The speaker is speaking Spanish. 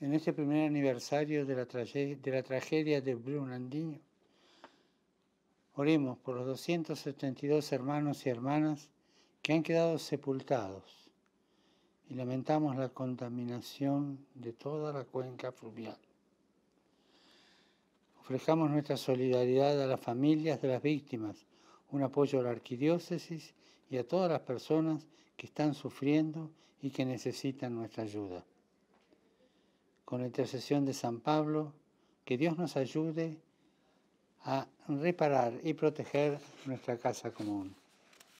en este primer aniversario de la, tragedia de Brunandinho. Oremos por los 272 hermanos y hermanas que han quedado sepultados y lamentamos la contaminación de toda la cuenca fluvial. Ofrezcamos nuestra solidaridad a las familias de las víctimas, un apoyo a la arquidiócesis y a todas las personas que están sufriendo y que necesitan nuestra ayuda con la intercesión de San Pablo, que Dios nos ayude a reparar y proteger nuestra casa común.